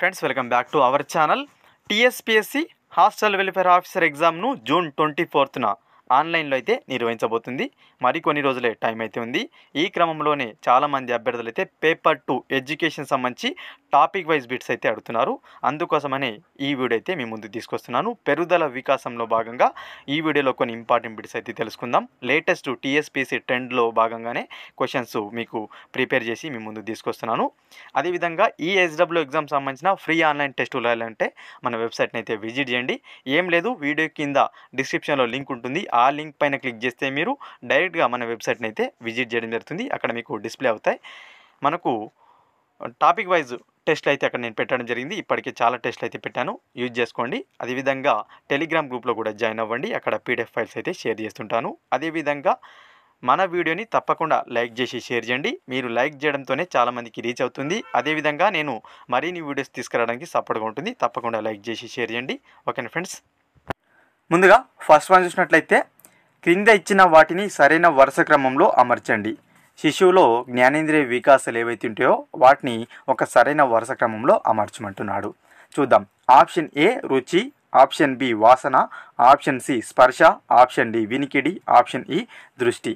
friends welcome back to our channel TSPSC hostel welfare officer ఎగ్జామ్ను June twenty ఫోర్త్న ఆన్లైన్లో అయితే నిర్వహించబోతుంది మరికొన్ని రోజులే టైం అయితే ఉంది ఈ క్రమంలోనే చాలామంది అభ్యర్థులు అయితే పేపర్ టూ ఎడ్యుకేషన్ సంబంధించి టాపిక్ వైజ్ బిట్స్ అయితే అడుగుతున్నారు అందుకోసమనే ఈ వీడియో అయితే మీ ముందు తీసుకొస్తున్నాను పెరుగుదల వికాసంలో భాగంగా ఈ వీడియోలో కొన్ని ఇంపార్టెంట్ బిట్స్ అయితే తెలుసుకుందాం లేటెస్ట్ టీఎస్పీసీ ట్రెండ్లో భాగంగానే క్వశ్చన్స్ మీకు ప్రిపేర్ చేసి మీ ముందు తీసుకొస్తున్నాను అదేవిధంగా ఈ ఎస్డబ్ల్యూ ఎగ్జామ్ సంబంధించిన ఫ్రీ ఆన్లైన్ టెస్ట్ రాయాలంటే మన వెబ్సైట్ని అయితే విజిట్ చేయండి ఏం లేదు వీడియో కింద డిస్క్రిప్షన్లో లింక్ ఉంటుంది ఆ లింక్ పైన క్లిక్ చేస్తే మీరు డైరెక్ట్గా మన వెబ్సైట్ని అయితే విజిట్ చేయడం జరుగుతుంది అక్కడ మీకు డిస్ప్లే అవుతాయి మనకు టాపిక్ వైజ్ టెస్ట్లు అయితే అక్కడ నేను పెట్టడం జరిగింది ఇప్పటికే చాలా టెస్ట్లు అయితే పెట్టాను యూజ్ చేసుకోండి అదేవిధంగా టెలిగ్రామ్ గ్రూప్లో కూడా జాయిన్ అవ్వండి అక్కడ పీడిఎఫ్ ఫైల్స్ అయితే షేర్ చేస్తుంటాను అదేవిధంగా మన వీడియోని తప్పకుండా లైక్ చేసి షేర్ చేయండి మీరు లైక్ చేయడంతోనే చాలామందికి రీచ్ అవుతుంది అదేవిధంగా నేను మరిన్ని వీడియోస్ తీసుకురావడానికి సపోర్ట్గా ఉంటుంది తప్పకుండా లైక్ చేసి షేర్ చేయండి ఓకేనా ఫ్రెండ్స్ ముందుగా ఫస్ట్ వన్ చూసినట్లయితే క్రింద ఇచ్చిన వాటిని సరైన వరుస క్రమంలో అమర్చండి శిశువులో జ్ఞానేంద్రియ వికాసాలు ఏవైతే ఉంటాయో వాటిని ఒక సరైన వరుస క్రమంలో అమర్చమంటున్నాడు చూద్దాం ఆప్షన్ ఏ రుచి ఆప్షన్ బి వాసన ఆప్షన్ సి స్పర్శ ఆప్షన్ డి వినికిడి ఆప్షన్ ఈ దృష్టి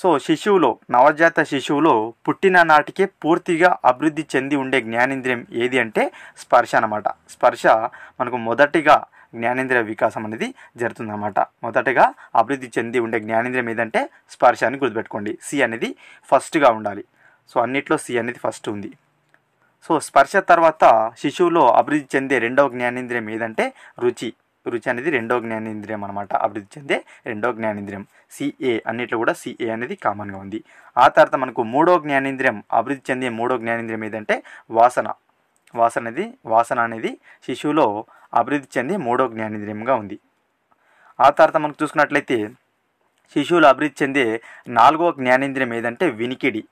సో శిశువులో నవజాత శిశువులో పుట్టిన నాటికే పూర్తిగా అభివృద్ధి చెంది ఉండే జ్ఞానేంద్రియం ఏది అంటే స్పర్శ అనమాట స్పర్శ మనకు మొదటిగా జ్ఞానేంద్రియ వికాసం అనేది జరుగుతుందన్నమాట మొదటగా అభివృద్ధి చెంది ఉండే జ్ఞానేంద్రియం ఏదంటే స్పర్శ అని గుర్తుపెట్టుకోండి సి అనేది ఫస్ట్గా ఉండాలి సో అన్నిట్లో సి అనేది ఫస్ట్ ఉంది సో స్పర్శ తర్వాత శిశువులో అభివృద్ధి చెందే రెండవ జ్ఞానేంద్రియం ఏదంటే రుచి రుచి అనేది రెండో జ్ఞానేంద్రియం అనమాట అభివృద్ధి చెందే రెండో జ్ఞానేంద్రియం సిఏ అన్నిట్లో కూడా సిఏ అనేది కామన్గా ఉంది ఆ తర్వాత మనకు మూడో జ్ఞానేంద్రియం అభివృద్ధి చెందే మూడో జ్ఞానేంద్రియం ఏదంటే వాసన వాసన అనేది వాసన అనేది శిశువులో అభివృద్ధి చెంది మూడో జ్ఞానేంద్రియంగా ఉంది ఆ తర్వాత మనం చూసుకున్నట్లయితే శిశువులు అభివృద్ధి చెందే నాలుగో జ్ఞానేంద్రియం ఏదంటే వినికిడి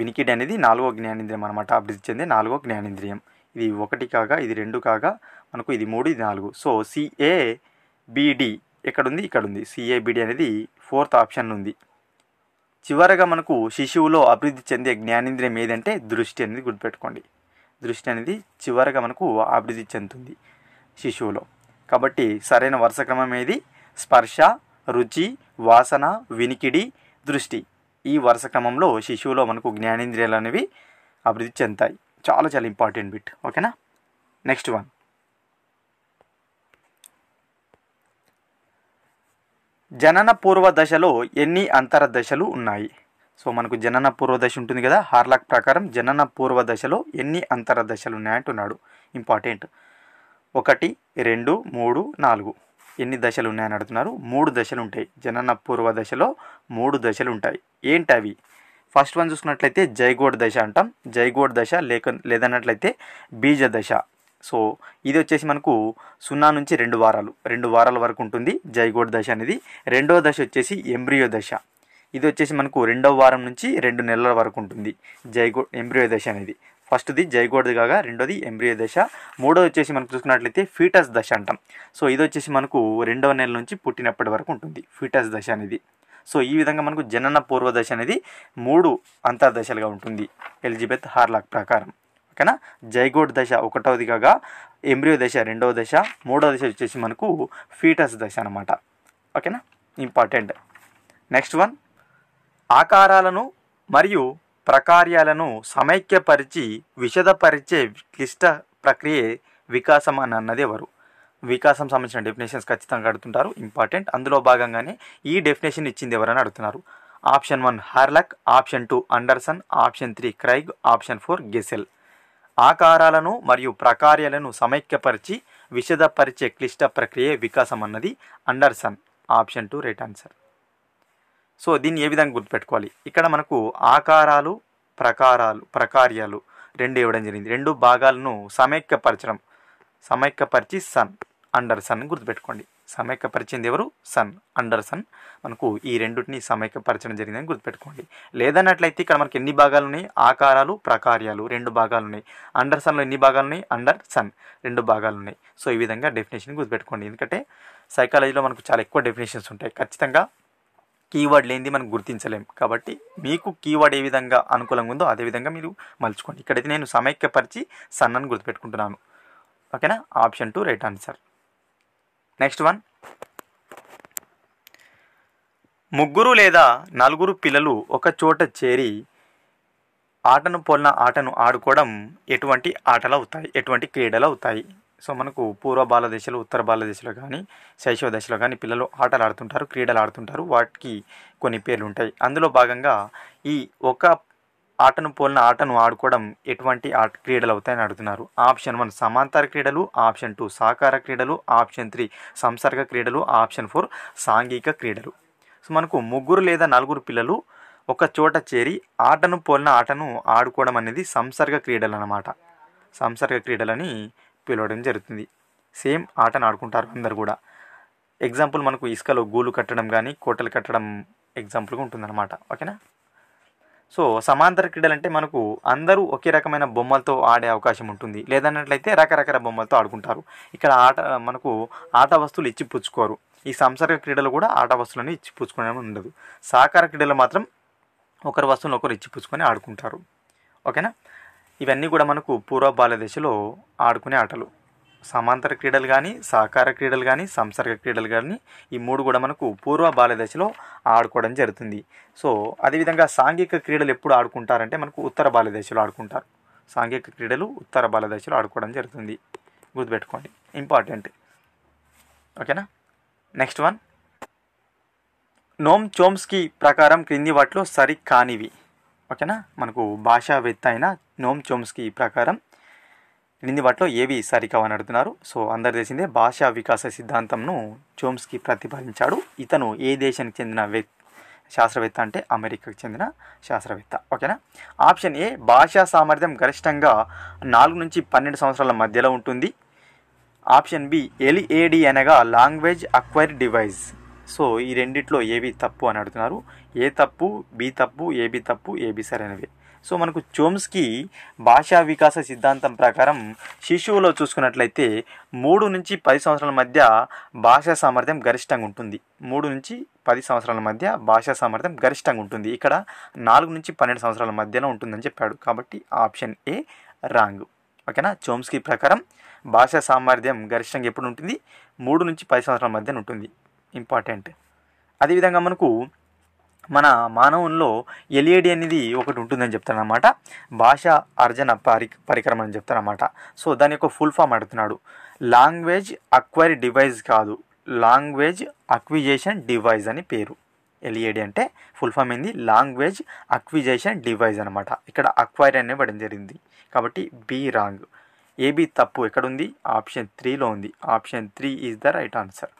వినికిడి అనేది నాలుగో జ్ఞానేంద్రియం అనమాట అభివృద్ధి చెందే నాలుగో జ్ఞానేంద్రియం ఇది ఒకటి కాగా ఇది రెండు కాగా మనకు ఇది మూడు ఇది నాలుగు సో సిఏ బీడి ఎక్కడుంది ఇక్కడుంది సిఏబిడి అనేది ఫోర్త్ ఆప్షన్ ఉంది చివరగా మనకు శిశువులో అభివృద్ధి చెందే జ్ఞానేంద్రియం ఏదంటే దృష్టి అనేది గుర్తుపెట్టుకోండి దృష్టి అనేది చివరగా మనకు అభివృద్ధి చెందుతుంది శిశువులో కాబట్టి సరైన వరుస క్రమం ఏది స్పర్శ రుచి వాసన వినికిడి దృష్టి ఈ వరుస క్రమంలో శిశువులో మనకు జ్ఞానేంద్రియాలు అనేవి అభివృద్ధి చెందుతాయి చాలా చాలా ఇంపార్టెంట్ బిట్ ఓకేనా నెక్స్ట్ వన్ జనన పూర్వ దశలో ఎన్ని అంతర దశలు ఉన్నాయి సో మనకు జనన పూర్వదశ ఉంటుంది కదా హార్లాక్ ప్రకారం జనన పూర్వదశలో ఎన్ని అంతర దశలు ఉన్నాయంటున్నాడు ఇంపార్టెంట్ ఒకటి రెండు మూడు నాలుగు ఎన్ని దశలు ఉన్నాయని అడుగుతున్నారు మూడు దశలు ఉంటాయి జనన పూర్వ దశలో మూడు దశలు ఉంటాయి ఏంటి అవి ఫస్ట్ వన్ చూసుకున్నట్లయితే జైగోడ్ దశ అంటాం జైగోడ్ దశ లేక లేదన్నట్లయితే బీజ దశ సో ఇది వచ్చేసి మనకు సున్నా నుంచి రెండు వారాలు రెండు వారాల వరకు ఉంటుంది జైగోడ్ దశ అనేది రెండో దశ వచ్చేసి ఎంబ్రియో దశ ఇది వచ్చేసి మనకు రెండవ వారం నుంచి రెండు నెలల వరకు ఉంటుంది జైగో ఎంబ్రియో దశ అనేది ఫస్ట్ది జైగోడ్ది కాగా రెండోది ఎంబ్రియో దశ మూడోది వచ్చేసి మనకు చూసుకున్నట్లయితే ఫీటస్ దశ అంటాం సో ఇది వచ్చేసి మనకు రెండవ నెల నుంచి పుట్టినప్పటి వరకు ఉంటుంది ఫీటస్ దశ అనేది సో ఈ విధంగా మనకు జనన పూర్వ దశ అనేది మూడు అంతర్దశలుగా ఉంటుంది ఎలిజబెత్ హార్లాక్ ప్రకారం ఓకేనా జైగోడ్ దశ ఒకటవది కాగా ఎంబ్రియో దశ రెండవ దశ మూడవ దశ వచ్చేసి మనకు ఫీటస్ దశ అనమాట ఓకేనా ఇంపార్టెంట్ నెక్స్ట్ వన్ ఆకారాలను మరియు ప్రకార్యాలను సమైక్యపరిచి విశదపరిచే క్లిష్ట ప్రక్రియే వికాసం అని అన్నది ఎవరు వికాసం సంబంధించిన డెఫినేషన్స్ ఖచ్చితంగా అడుగుతుంటారు ఇంపార్టెంట్ అందులో భాగంగానే ఈ డెఫినేషన్ ఇచ్చింది ఎవరని అడుగుతున్నారు option one Hurlock option two Anderson option three Craig option four Gesell ఆకారాలను మరియు ప్రకార్యాలను సమైక్యపరిచి విషదపరిచే క్లిష్ట ప్రక్రియ వికాసం అన్నది Anderson option two right answer so దీన్ని ఏ విధంగా గుర్తుపెట్టుకోవాలి ఇక్కడ మనకు ఆకారాలు ప్రకారాలు ప్రకార్యాలు రెండు ఇవ్వడం జరిగింది రెండు భాగాలను సమైక్యపరచడం సమైక్యపరిచి సన్ అండర్ సన్ గుర్తుపెట్టుకోండి సమైక్యపరిచింది ఎవరు సన్ అండర్ సన్ మనకు ఈ రెండుటిని సమైక్యపరచడం జరిగిందని గుర్తుపెట్టుకోండి లేదన్నట్లయితే ఇక్కడ మనకి ఎన్ని భాగాలు ఉన్నాయి ఆకారాలు ప్రకార్యాలు రెండు భాగాలు ఉన్నాయి అండర్ సన్లో ఎన్ని భాగాలు ఉన్నాయి అండర్ సన్ రెండు భాగాలు ఉన్నాయి సో ఈ విధంగా డెఫినేషన్ గుర్తుపెట్టుకోండి ఎందుకంటే సైకాలజీలో మనకు చాలా ఎక్కువ డెఫినేషన్స్ ఉంటాయి ఖచ్చితంగా కీవర్డ్ లేనిది మనం గుర్తించలేం కాబట్టి మీకు కీవర్డ్ ఏ విధంగా అనుకూలంగా ఉందో అదే విధంగా మీరు మలుచుకోండి ఇక్కడైతే నేను సమైక్యపరిచి సన్నని గుర్తుపెట్టుకుంటున్నాను ఓకేనా option two right answer next one ముగ్గురు లేదా నలుగురు పిల్లలు ఒక చోట చేరి ఆటను పోలిన ఆటను ఆడుకోవడం ఎటువంటి ఆటలు అవుతాయి ఎటువంటి క్రీడలు అవుతాయి సో మనకు పూర్వ బాల దశలు ఉత్తర బాల దశలో కానీ శైశవ దశలో కానీ పిల్లలు ఆటలు ఆడుతుంటారు క్రీడలు ఆడుతుంటారు వాటికి కొన్ని పేర్లు ఉంటాయి అందులో భాగంగా ఈ ఒక ఆటను పోలిన ఆటను ఆడుకోవడం ఎటువంటి ఆట క్రీడలు అవుతాయని అడుగుతున్నారు ఆప్షన్ వన్ సమాంతర క్రీడలు ఆప్షన్ టూ సాకార క్రీడలు ఆప్షన్ త్రీ సంసర్గ క్రీడలు ఆప్షన్ ఫోర్ సాంఘిక క్రీడలు సో మనకు ముగ్గురు లేదా నలుగురు పిల్లలు ఒక చోట చేరి ఆటను పోలిన ఆటను ఆడుకోవడం అనేది సంసర్గ క్రీడలు అన్నమాట సంసర్గ క్రీడలని పిలవడం జరుగుతుంది సేమ్ ఆటను ఆడుకుంటారు అందరు కూడా ఎగ్జాంపుల్ మనకు ఇసుకలో గూలు కట్టడం కానీ కోటలు కట్టడం ఎగ్జాంపుల్గా ఉంటుందన్నమాట ఓకేనా సో సమాంతర క్రీడలు అంటే మనకు అందరూ ఒకే రకమైన బొమ్మలతో ఆడే అవకాశం ఉంటుంది లేదన్నట్లయితే రకరకాల బొమ్మలతో ఆడుకుంటారు ఇక్కడ ఆట మనకు ఆట వస్తువులు ఇచ్చి పుచ్చుకోరు ఈ సంసార క్రీడలు కూడా ఆట వస్తువులను ఇచ్చి పుచ్చుకోవడం ఉండదు సహకార క్రీడలు మాత్రం ఒకరి వస్తువులు ఒకరు ఇచ్చి పుచ్చుకొని ఆడుకుంటారు ఓకేనా ఇవన్నీ కూడా మనకు పూర్వ బాల్య దశలో ఆడుకునే ఆటలు సమాంతర క్రీడలు కానీ సహకార క్రీడలు కానీ సంసర్గ క్రీడలు కానీ ఈ మూడు కూడా మనకు పూర్వ బాల్య దశలో ఆడుకోవడం జరుగుతుంది సో అదేవిధంగా సాంఘిక క్రీడలు ఎప్పుడు ఆడుకుంటారంటే మనకు ఉత్తర బాల్యదశలో దశలో ఆడుకుంటారు సాంఘిక క్రీడలు ఉత్తర బాల్యదశలో దశలో ఆడుకోవడం జరుగుతుంది గుర్తుపెట్టుకోండి ఇంపార్టెంట్ ఓకేనా నెక్స్ట్ వన్ నోమ్ చోమ్స్కి ప్రకారం క్రింది వాటిలో సరి కానివి ఓకేనా మనకు భాషావేత్త అయిన నోమ్ చోమ్స్కి ప్రకారం క్రింది వాటిలో ఏవి సరికావని అడుగుతున్నారు సో అందరు తెలిసిందే భాషా వికాస సిద్ధాంతంను చోమ్స్కి ప్రతిపాదించాడు ఇతను ఏ దేశానికి చెందిన వ్యక్ శాస్త్రవేత్త అంటే అమెరికాకు చెందిన శాస్త్రవేత్త ఓకేనా ఆప్షన్ ఏ భాషా సామర్థ్యం గరిష్టంగా నాలుగు నుంచి పన్నెండు సంవత్సరాల మధ్యలో ఉంటుంది ఆప్షన్ బి ఎల్ఏడి అనగా లాంగ్వేజ్ అక్వైర్ డివైజ్ సో ఈ రెండిట్లో ఏవి తప్పు అని అడుగుతున్నారు ఏ తప్పు బి తప్పు ఏబి తప్పు ఏబి సరైనవి సో మనకు చోమ్స్కి భాషా వికాస సిద్ధాంతం ప్రకారం శిశువులో చూసుకున్నట్లయితే మూడు నుంచి పది సంవత్సరాల మధ్య భాషా సామర్థ్యం గరిష్టంగా ఉంటుంది మూడు నుంచి పది సంవత్సరాల మధ్య భాషా సామర్థ్యం గరిష్టంగా ఉంటుంది ఇక్కడ నాలుగు నుంచి పన్నెండు సంవత్సరాల మధ్యలో ఉంటుందని చెప్పాడు కాబట్టి ఆప్షన్ ఏ రాంగ్ ఓకేనా చోమ్స్కి ప్రకారం భాషా సామర్థ్యం గరిష్టంగా ఎప్పుడు ఉంటుంది మూడు నుంచి పది సంవత్సరాల మధ్యన ఉంటుంది ఇంపార్టెంట్ అదేవిధంగా మనకు మన మానవుల్లో ఎల్ఈడి అనేది ఒకటి ఉంటుందని అనమాట భాష అర్జన పరి పరికరం అని చెప్తాడనమాట సో దాని యొక్క ఫుల్ ఫామ్ అడుగుతున్నాడు లాంగ్వేజ్ అక్వైరీ డివైజ్ కాదు లాంగ్వేజ్ అక్విజేషన్ డివైజ్ అని పేరు ఎల్ఈడి అంటే ఫుల్ ఫామ్ ఏంది లాంగ్వేజ్ అక్విజేషన్ డివైస్ అనమాట ఇక్కడ అక్వైర్ అనే పడడం జరిగింది కాబట్టి బి రాంగ్ ఏబి తప్పు ఎక్కడుంది ఆప్షన్ త్రీలో ఉంది option three is the right answer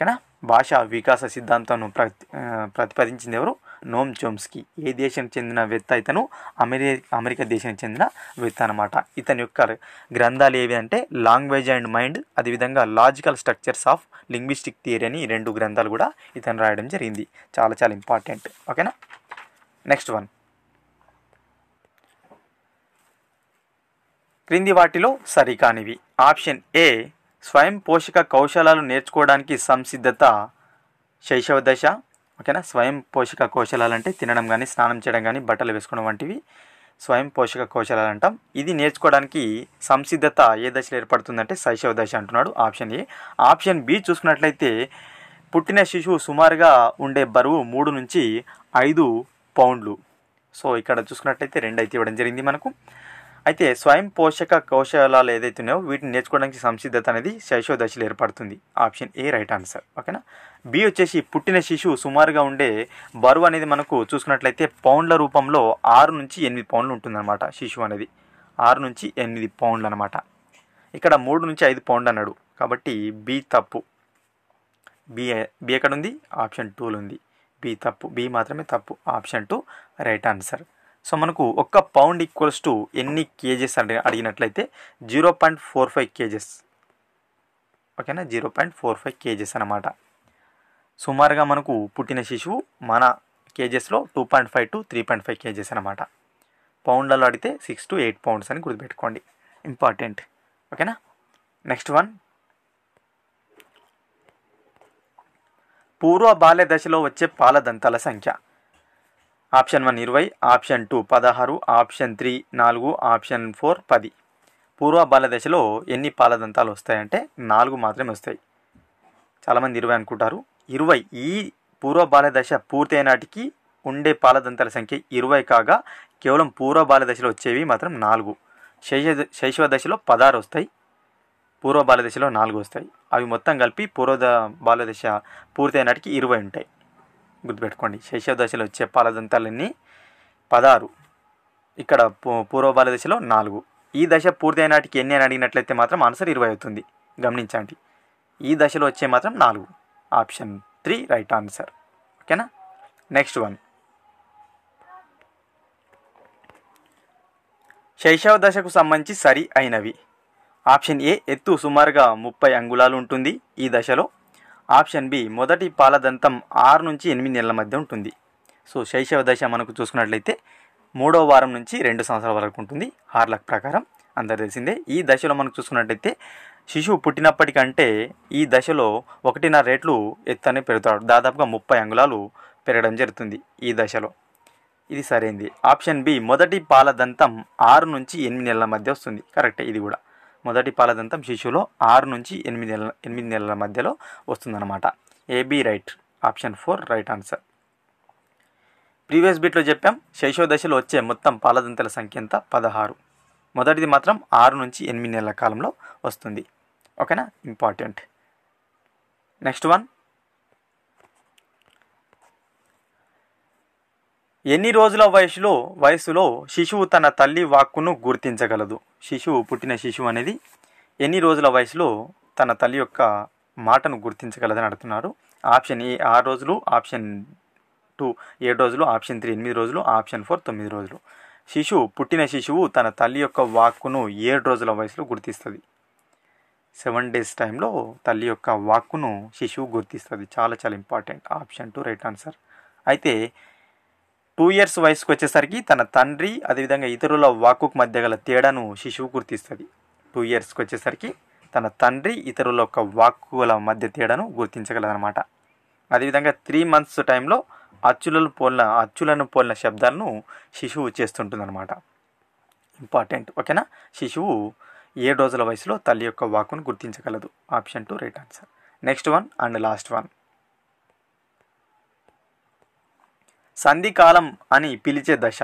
ఓకేనా భాషా వికాస సిద్ధాంతంను ప్రతి ప్రతిపాదించింది ఎవరు నోమ్ చోమ్స్కి ఏ దేశానికి చెందిన వ్యక్త ఇతను అమెరి అమెరికా దేశానికి చెందిన వ్యక్త అనమాట ఇతని యొక్క గ్రంథాలు ఏవి అంటే లాంగ్వేజ్ అండ్ మైండ్ అదేవిధంగా logical structures of linguistic theory అని రెండు గ్రంథాలు కూడా ఇతను రాయడం జరిగింది చాలా చాలా ఇంపార్టెంట్ ఓకేనా నెక్స్ట్ వన్ క్రింది వాటిలో సరికానివి ఆప్షన్ ఏ స్వయం పోషక కౌశలాలు నేర్చుకోవడానికి సంసిద్ధత శైశవ దశ ఓకేనా స్వయం పోషక కౌశలాలు అంటే తినడం కానీ స్నానం చేయడం కానీ బట్టలు వేసుకోవడం వంటివి స్వయం పోషక కౌశలాలు అంటాం ఇది నేర్చుకోవడానికి సంసిద్ధత ఏ దశలో ఏర్పడుతుందంటే శైశవ దశ అంటున్నాడు ఆప్షన్ ఏ ఆప్షన్ బి చూసుకున్నట్లయితే పుట్టిన శిశువు సుమారుగా ఉండే బరువు మూడు నుంచి ఐదు పౌండ్లు సో ఇక్కడ చూసుకున్నట్లయితే రెండు అయితే ఇవ్వడం జరిగింది మనకు అయితే స్వయం పోషక కౌశలాలు ఏదైతే ఉన్నాయో వీటిని నేర్చుకోవడానికి సంసిద్ధత అనేది శైశవ దశలో ఏర్పడుతుంది ఆప్షన్ ఏ రైట్ ఆన్సర్ ఓకేనా బి వచ్చేసి పుట్టిన శిశువు సుమారుగా ఉండే బరువు అనేది మనకు చూసుకున్నట్లయితే పౌండ్ల రూపంలో ఆరు నుంచి ఎనిమిది పౌండ్లు ఉంటుందన్నమాట శిశువు అనేది ఆరు నుంచి ఎనిమిది పౌండ్లు అనమాట ఇక్కడ మూడు నుంచి ఐదు పౌండ్లు అన్నాడు కాబట్టి బి తప్పు బి బి ఎక్కడుంది ఉంది ఆప్షన్ టూలో ఉంది బి తప్పు బి మాత్రమే తప్పు option two right answer so మనకు ఒక్క పౌండ్ ఈక్వల్స్ టు ఎన్ని కేజెస్ అంటే అడిగినట్లయితే zero point four five kgs ఓకేనా zero point four five kgs అనమాట సుమారుగా మనకు పుట్టిన శిశువు మన కేజెస్లో two point five to three point five kgs అనమాట పౌండ్లలో అడిగితే సిక్స్ టు ఎయిట్ పౌండ్స్ అని గుర్తుపెట్టుకోండి ఇంపార్టెంట్ ఓకేనా నెక్స్ట్ వన్ పూర్వ బాల్య దశలో వచ్చే పాలదంతాల సంఖ్య ఆప్షన్ వన్ ఇరవై ఆప్షన్ టూ పదహారు ఆప్షన్ త్రీ నాలుగు ఆప్షన్ ఫోర్ పది పూర్వ దశలో ఎన్ని పాలదంతాలు వస్తాయంటే నాలుగు మాత్రమే వస్తాయి చాలామంది ఇరవై అనుకుంటారు ఇరవై ఈ పూర్వ దశ పూర్తయినాటికి ఉండే పాలదంతాల సంఖ్య ఇరవై కాగా కేవలం పూర్వ దశలో వచ్చేవి మాత్రం నాలుగు శైశ శైశవ దశలో పదహారు వస్తాయి పూర్వ బాలదశలో నాలుగు వస్తాయి అవి మొత్తం కలిపి పూర్వ బాలదశ పూర్తయినాటికి ఇరవై ఉంటాయి గుర్తుపెట్టుకోండి శైశవ దశలో వచ్చే పాలదంతాలన్నీ పదహారు ఇక్కడ పూర్వ బాల దశలో నాలుగు ఈ దశ పూర్తయినాటికి ఎన్ని అని అడిగినట్లయితే మాత్రం ఆన్సర్ ఇరవై అవుతుంది గమనించండి ఈ దశలో వచ్చే మాత్రం నాలుగు ఆప్షన్ త్రీ రైట్ ఆన్సర్ ఓకేనా నెక్స్ట్ వన్ శైశవ దశకు సంబంధించి సరి అయినవి ఆప్షన్ ఏ ఎత్తు సుమారుగా ముప్పై అంగుళాలు ఉంటుంది ఈ దశలో ఆప్షన్ బి మొదటి పాలదంతం ఆరు నుంచి ఎనిమిది నెలల మధ్య ఉంటుంది సో శైశవ దశ మనకు చూసుకున్నట్లయితే మూడో వారం నుంచి రెండు సంవత్సరాల వరకు ఉంటుంది హార్లక్ ప్రకారం అందరు తెలిసిందే ఈ దశలో మనకు చూసుకున్నట్లయితే శిశువు పుట్టినప్పటికంటే ఈ దశలో ఒకటిన్నర రేట్లు ఎత్తనే పెరుగుతాడు దాదాపుగా ముప్పై అంగుళాలు పెరగడం జరుగుతుంది ఈ దశలో ఇది సరైంది ఆప్షన్ బి మొదటి పాలదంతం ఆరు నుంచి ఎనిమిది నెలల మధ్య వస్తుంది కరెక్టే ఇది కూడా మొదటి పాలదంతం శిశువులో ఆరు నుంచి ఎనిమిది నెలల ఎనిమిది నెలల మధ్యలో వస్తుందన్నమాట A B right option four right answer previous బిట్లో చెప్పాం శైశవ దశలో వచ్చే మొత్తం పాలదంతల సంఖ్య ఎంత పదహారు మొదటిది మాత్రం ఆరు నుంచి ఎనిమిది నెలల కాలంలో వస్తుంది ఓకేనా ఇంపార్టెంట్ నెక్స్ట్ వన్ ఎన్ని రోజుల వయసులో వయసులో శిశువు తన తల్లి వాక్కును గుర్తించగలదు శిశువు పుట్టిన శిశువు అనేది ఎన్ని రోజుల వయసులో తన తల్లి యొక్క మాటను గుర్తించగలదని అడుగుతున్నారు ఆప్షన్ ఏ ఆరు రోజులు ఆప్షన్ టూ ఏడు రోజులు ఆప్షన్ త్రీ ఎనిమిది రోజులు ఆప్షన్ ఫోర్ తొమ్మిది రోజులు శిశువు పుట్టిన శిశువు తన తల్లి యొక్క వాక్కును ఏడు రోజుల వయసులో గుర్తిస్తుంది సెవెన్ డేస్ టైంలో తల్లి యొక్క వాక్కును శిశువు గుర్తిస్తుంది చాలా చాలా important option two right answer అయితే టూ ఇయర్స్ వయసుకు వచ్చేసరికి తన తండ్రి అదేవిధంగా ఇతరుల వాకు మధ్య గల తేడాను శిశువు గుర్తిస్తుంది టూ ఇయర్స్కి వచ్చేసరికి తన తండ్రి ఇతరుల యొక్క వాక్కుల మధ్య తేడాను గుర్తించగలదనమాట అదేవిధంగా త్రీ మంత్స్ టైంలో అచ్చులను పోలిన అచ్చులను పోలిన శబ్దాలను శిశువు చేస్తుంటుందన్నమాట ఇంపార్టెంట్ ఓకేనా శిశువు ఏడు రోజుల వయసులో తల్లి యొక్క వాకును గుర్తించగలదు option two right answer next one and last one సంధికాలం అని పిలిచే దశ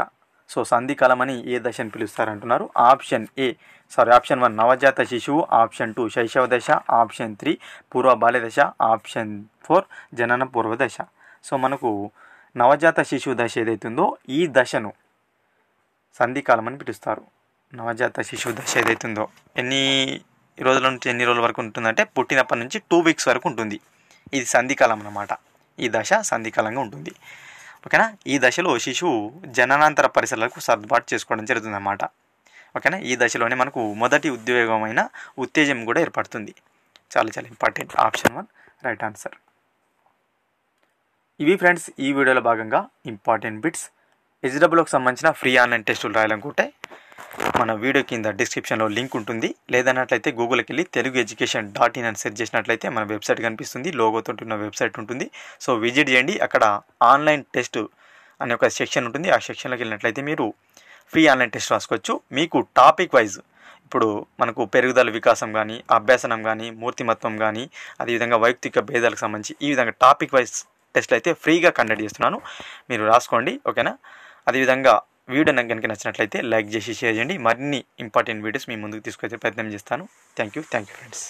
సో సంధికాలం అని ఏ దశను పిలుస్తారంటున్నారు option A sorry option one నవజాత శిశువు ఆప్షన్ టూ శైశవ దశ ఆప్షన్ త్రీ పూర్వ బాల్య దశ ఆప్షన్ ఫోర్ జనన పూర్వ దశ సో మనకు నవజాత శిశువు దశ ఏదైతుందో ఈ దశను సంధికాలం అని పిలుస్తారు నవజాత శిశువు దశ ఏదైతుందో ఎన్ని రోజుల నుంచి ఎన్ని రోజుల వరకు ఉంటుందంటే పుట్టినప్పటి నుంచి టూ వీక్స్ వరకు ఉంటుంది ఇది సంధికాలం అన్నమాట ఈ దశ సంధికాలంగా ఉంటుంది ఓకేనా ఈ దశలో శిశువు జననాంతర పరిసరాలకు సర్దుబాటు చేసుకోవడం జరుగుతుంది అన్నమాట ఓకేనా ఈ దశలోనే మనకు మొదటి ఉద్యోగమైన ఉత్తేజం కూడా ఏర్పడుతుంది చాలా చాలా important option one right answer ఇవి ఫ్రెండ్స్ ఈ వీడియోలో భాగంగా ఇంపార్టెంట్ బిట్స్ హెచ్డబ్ల్యూకి సంబంధించిన ఫ్రీ ఆన్లైన్ టెస్టులు రాయాలనుకుంటే మన వీడియో కింద డిస్క్రిప్షన్లో లింక్ ఉంటుంది లేదన్నట్లయితే గూగుల్కి వెళ్ళి తెలుగు ఎడ్యుకేషన్ డాట్ ఇన్ అని సెర్చ్ చేసినట్లయితే మన వెబ్సైట్ కనిపిస్తుంది లోగోతో ఉన్న వెబ్సైట్ ఉంటుంది సో విజిట్ చేయండి అక్కడ ఆన్లైన్ టెస్ట్ అనే ఒక సెక్షన్ ఉంటుంది ఆ సెక్షన్లోకి వెళ్ళినట్లయితే మీరు ఫ్రీ ఆన్లైన్ టెస్ట్ రాసుకోవచ్చు మీకు టాపిక్ వైజ్ ఇప్పుడు మనకు పెరుగుదల వికాసం కానీ అభ్యాసనం కానీ మూర్తిమత్వం కానీ అదేవిధంగా వైయక్తిక భేదాలకు సంబంధించి ఈ విధంగా టాపిక్ వైజ్ టెస్ట్లు అయితే ఫ్రీగా కండక్ట్ చేస్తున్నాను మీరు రాసుకోండి ఓకేనా అదేవిధంగా వీడియో నాకు కనుక నచ్చినట్లయితే లైక్ చేసి షేర్ చేయండి మరిన్ని ఇంపార్టెంట్ వీడియోస్ మీ ముందుకు తీసుకొచ్చే ప్రయత్నం చేస్తాను thank you thank you friends